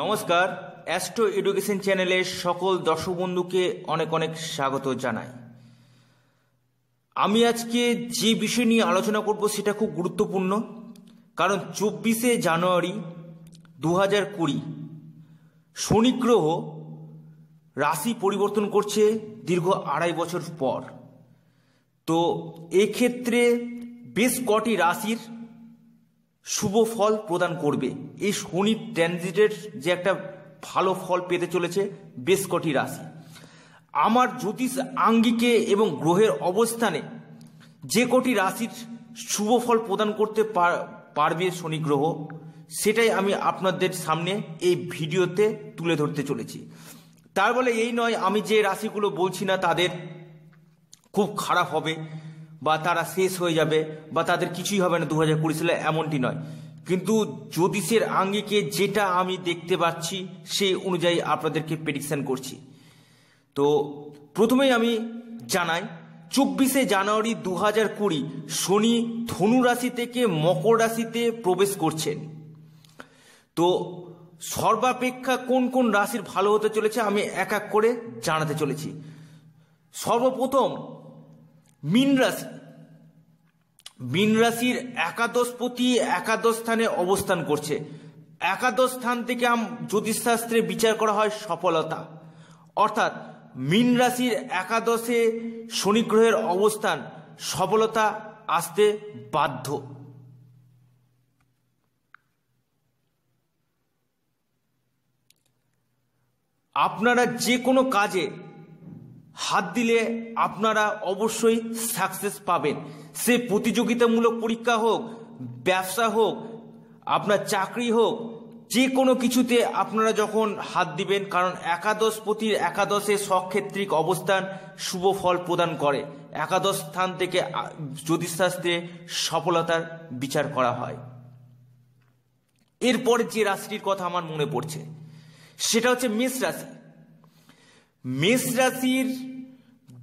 নমস্কার astro education চ্যানেলে সকল দর্শক বন্ধুকে অনেক অনেক স্বাগত জানাই আমি আজকে যে বিষয় নিয়ে আলোচনা করব সেটা খুব গুরুত্বপূর্ণ কারণ চব্বিশে জানুয়ারি দু হাজার কুড়ি শনিগ্রহ রাশি পরিবর্তন করছে দীর্ঘ আড়াই বছর পর তো এক্ষেত্রে বেশ কটি রাশির শুভ ফল প্রদান করবে এই শনি ট্রানজিটের যে একটা ভালো ফল পেতে চলেছে বেশ কটি রাশি আমার জ্যোতিষ আঙ্গিকে এবং গ্রহের অবস্থানে যে কটি রাশির শুভ ফল প্রদান করতে পারবে শনি গ্রহ সেটাই আমি আপনাদের সামনে এই ভিডিওতে তুলে ধরতে চলেছি তার বলে এই নয় আমি যে রাশিগুলো বলছি না তাদের খুব খারাপ হবে বা তারা শেষ হয়ে যাবে বা তাদের কিছুই হবে না দু হাজার কুড়ি সালে এমনটি নয় কিন্তু জ্যোতিষের আঙ্গিকে যেটা আমি দেখতে পাচ্ছি সেই অনুযায়ী আপনাদেরকে প্রেডিকশান করছি তো প্রথমেই আমি জানাই চব্বিশে জানুয়ারি দু হাজার কুড়ি শনি ধনু রাশি থেকে মকর রাশিতে প্রবেশ করছেন তো সর্বাপেক্ষা কোন কোন রাশির ভালো হতে চলেছে আমি এক এক করে জানাতে চলেছি সর্বপ্রথম মিন রাশি মিন রাশির একাদশপতি একাদশ স্থানে অবস্থান করছে একাদশ স্থান থেকে আম জ্যোতিষশাস্ত্রে বিচার করা হয় সফলতা অর্থাৎ মিন রাশির একাদশে শনি গ্রহের অবস্থান সফলতা আসতে বাধ্য আপনারা যে কোনো কাজে হাত দিলে আপনারা অবশ্যই সাকসেস পাবেন সে প্রতিযোগিতামূলক পরীক্ষা হোক ব্যবসা হোক আপনার চাকরি হোক যে কোনো কিছুতে আপনারা যখন হাত দিবেন কারণ একাদশ পতির একাদশে সক্ষেত্রিক অবস্থান শুভ ফল প্রদান করে একাদশ স্থান থেকে জ্যোতিষশাস্ত্রে সফলতার বিচার করা হয় এরপরে যে রাশিটির কথা আমার মনে পড়ছে সেটা হচ্ছে মেষ রাশি মেষ রাশির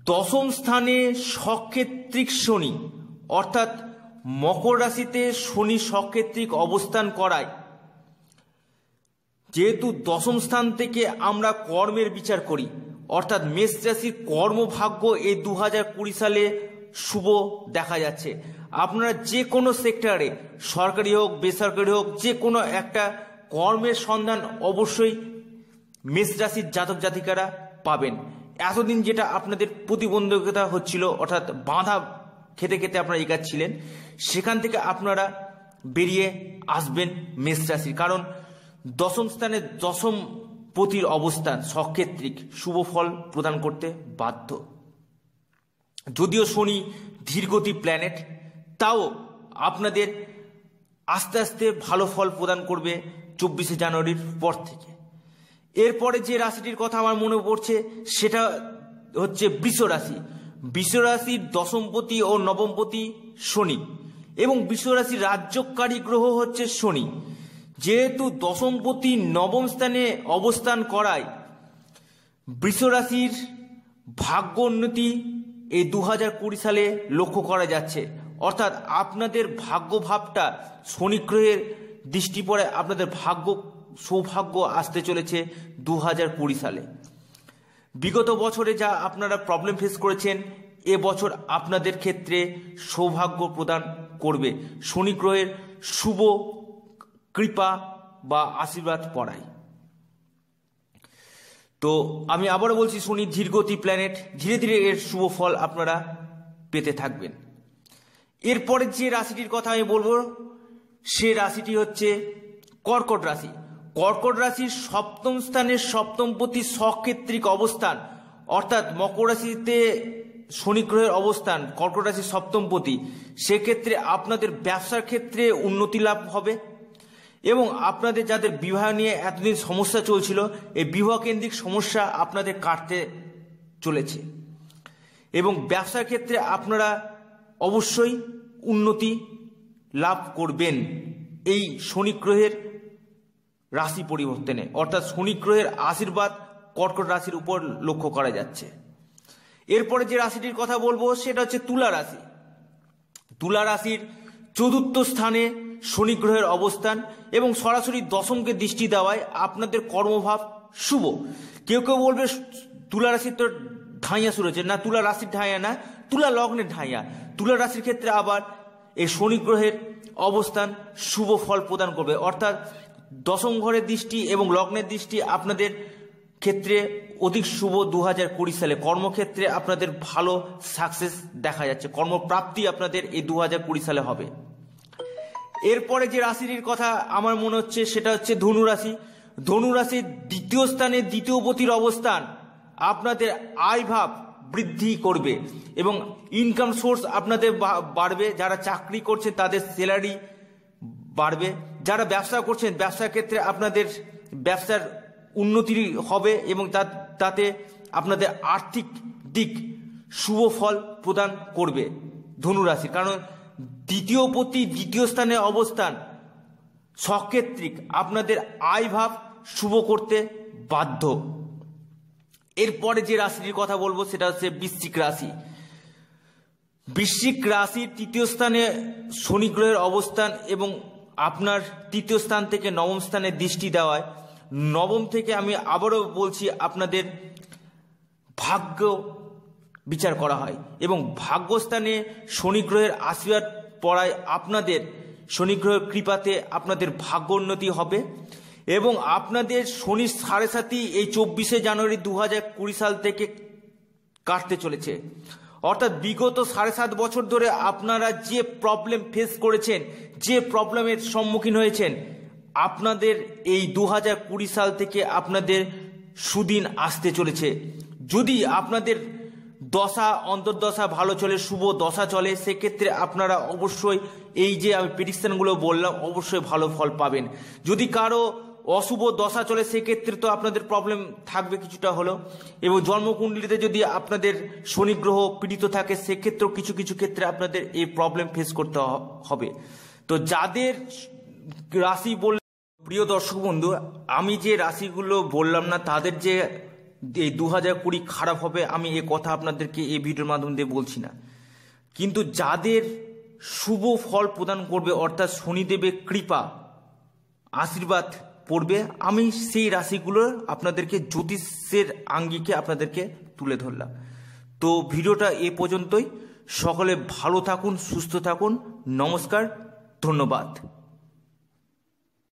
দশম স্থানে সক্ষেত্রিক শনি অর্থাৎ মকর রাশিতে শনি সক্ষেত্রিক অবস্থান করায় যেহেতু দশম স্থান থেকে আমরা কর্মের বিচার করি অর্থাৎ মেষ রাশির কর্মভাগ্য এই দু সালে শুভ দেখা যাচ্ছে আপনারা যে কোনো সেক্টরে সরকারি হোক বেসরকারি হোক যে কোনো একটা কর্মের সন্ধান অবশ্যই মেষ রাশির জাতক জাতিকারা পাবেন এতদিন যেটা আপনাদের প্রতিবন্ধকতা হচ্ছিল অর্থাৎ বাঁধা খেতে খেতে আপনারা এগাচ্ছিলেন সেখান থেকে আপনারা বেরিয়ে আসবেন মেষ রাশির কারণ দশম স্থানে দশম পতির অবস্থান সক্ষেত্রিক শুভ ফল প্রদান করতে বাধ্য যদিও শনি ধীরগতি প্ল্যানেট তাও আপনাদের আস্তে আস্তে ভালো ফল প্রদান করবে চব্বিশে জানুয়ারির পর থেকে এরপরে যে রাশিটির কথা আমার মনে পড়ছে সেটা হচ্ছে বৃষ রাশি বৃষ রাশির দশমপতি ও নবমপতি শনি এবং বৃষ রাশির রাজ্যকারী গ্রহ হচ্ছে শনি যেহেতু দশমপতি নবম স্থানে অবস্থান করায় বৃষ রাশির ভাগ্য উন্নতি এই দু হাজার কুড়ি সালে লক্ষ্য করা যাচ্ছে অর্থাৎ আপনাদের ভাগ্যভাবটা শনিগ্রহের দৃষ্টি পড়ে আপনাদের ভাগ্য সৌভাগ্য আসতে চলেছে দু হাজার কুড়ি সালে বিগত বছরে যা আপনারা প্রবলেম ফেস করেছেন এ বছর আপনাদের ক্ষেত্রে সৌভাগ্য প্রদান করবে শনি গ্রহের শুভ কৃপা বা আশীর্বাদ পড়ায় তো আমি আবারও বলছি শনি ধীরগতি প্ল্যানেট ধীরে ধীরে এর শুভ ফল আপনারা পেতে থাকবেন এরপরে যে রাশিটির কথা আমি বলবো সে রাশিটি হচ্ছে কর্কট রাশি কর্কট রাশির সপ্তম স্থানের সপ্তমপতি সক্ষেত্রিক অবস্থান অর্থাৎ মকর রাশিতে শনি গ্রহের অবস্থান কর্কট রাশির সপ্তমপতি সেক্ষেত্রে আপনাদের ব্যবসার ক্ষেত্রে উন্নতি লাভ হবে এবং আপনাদের যাদের বিবাহ নিয়ে এতদিন সমস্যা চলছিল এই বিবাহ কেন্দ্রিক সমস্যা আপনাদের কাটতে চলেছে এবং ব্যবসার ক্ষেত্রে আপনারা অবশ্যই উন্নতি লাভ করবেন এই শনি গ্রহের রাশি পরিবর্তনে অর্থাৎ শনিগ্রহের আশীর্বাদ কর্কট রাশির উপর লক্ষ্য করা যাচ্ছে এরপরে যে রাশিটির কথা বলবো সেটা হচ্ছে তুলা রাশি তুলা রাশির চতুর্থ স্থানে শনিগ্রহের অবস্থান এবং সরাসরি দশমকে দৃষ্টি দেওয়ায় আপনাদের কর্মভাব শুভ কেউ কেউ বলবে তুলা রাশির তো ঢাইয়া শুরু হচ্ছে না তুলা রাশির ঢাইয়া না তুলা লগ্নের ঢাইয়া তুলা রাশির ক্ষেত্রে আবার এই শনিগ্রহের অবস্থান শুভ ফল প্রদান করবে অর্থাৎ দশম ঘরের দৃষ্টি এবং লগ্নের দৃষ্টি আপনাদের ক্ষেত্রে অধিক শুভ দু হাজার কুড়ি সালে কর্মক্ষেত্রে আপনাদের ভালো সাকসেস দেখা যাচ্ছে কর্মপ্রাপ্তি আপনাদের এই দু হাজার কুড়ি সালে হবে এরপরে যে রাশিটির কথা আমার মনে হচ্ছে সেটা হচ্ছে ধনু রাশি ধনু রাশির দ্বিতীয় স্থানে দ্বিতীয় পতির অবস্থান আপনাদের আয় ভাব বৃদ্ধি করবে এবং ইনকাম সোর্স আপনাদের বাড়বে যারা চাকরি করছে তাদের স্যালারি বাড়বে যারা ব্যবসা করছেন ব্যবসার ক্ষেত্রে আপনাদের ব্যবসার উন্নতি হবে এবং তাতে আপনাদের আর্থিক দিক শুভ ফল প্রদান করবে ধনুরাশির কারণ দ্বিতীয় প্রতি দ্বিতীয় স্থানে অবস্থান সক্ষেত্রিক আপনাদের আয় ভাব শুভ করতে বাধ্য এরপরে যে রাশিটির কথা বলবো সেটা হচ্ছে বৃশ্চিক রাশি বৃশ্চিক রাশির তৃতীয় স্থানে শনি গ্রহের অবস্থান এবং আপনার তৃতীয় স্থান থেকে নবম স্থানে দৃষ্টি দেওয়ায় নবম থেকে আমি আবারও বলছি আপনাদের ভাগ্য বিচার করা হয় এবং ভাগ্যস্থানে শনিগ্রহের আশীর্বাদ পড়ায় আপনাদের শনিগ্রহের কৃপাতে আপনাদের ভাগ্য উন্নতি হবে এবং আপনাদের শনি সাড়ে সাতই এই চব্বিশে জানুয়ারি দু হাজার কুড়ি সাল থেকে কাটতে চলেছে অর্থাৎ বিগত সাড়ে সাত বছর ধরে আপনারা যে প্রবলেম ফেস করেছেন যে প্রবলেমের সম্মুখীন হয়েছেন আপনাদের এই দু সাল থেকে আপনাদের সুদিন আসতে চলেছে যদি আপনাদের দশা অন্তর্দশা ভালো চলে শুভ দশা চলে সেক্ষেত্রে আপনারা অবশ্যই এই যে আমি প্রেডিকশানগুলো বললাম অবশ্যই ভালো ফল পাবেন যদি কারো অশুভ দশা চলে সেক্ষেত্রে তো আপনাদের প্রবলেম থাকবে কিছুটা হলো এবং জন্মকুণ্ডলিতে যদি আপনাদের শনি গ্রহ পীড়িত থাকে সেক্ষেত্রেও কিছু কিছু ক্ষেত্রে আপনাদের এই প্রবলেম ফেস করতে হবে তো যাদের রাশি বল প্রিয় দর্শক বন্ধু আমি যে রাশিগুলো বললাম না তাদের যে এই দু হাজার কুড়ি খারাপ হবে আমি এ কথা আপনাদেরকে এই ভিডিওর মাধ্যম দিয়ে বলছি না কিন্তু যাদের শুভ ফল প্রদান করবে অর্থাৎ শনিদেবের কৃপা আশীর্বাদ পড়বে আমি সেই রাশিগুলো আপনাদেরকে জ্যোতিষের আঙ্গিকে আপনাদেরকে তুলে ধরলাম তো ভিডিওটা এ পর্যন্তই সকলে ভালো থাকুন সুস্থ থাকুন নমস্কার ধন্যবাদ